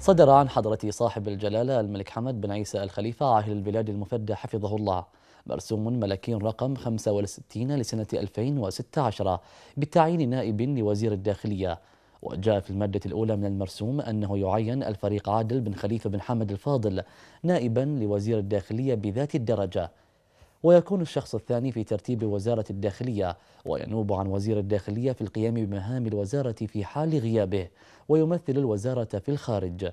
صدر عن حضرة صاحب الجلالة الملك حمد بن عيسى الخليفة عاهل البلاد المفدى حفظه الله مرسوم ملكي رقم 65 لسنة 2016 بتعيين نائب لوزير الداخلية وجاء في المادة الأولى من المرسوم أنه يعين الفريق عادل بن خليفة بن حمد الفاضل نائبا لوزير الداخلية بذات الدرجة ويكون الشخص الثاني في ترتيب وزارة الداخلية وينوب عن وزير الداخلية في القيام بمهام الوزارة في حال غيابه ويمثل الوزارة في الخارج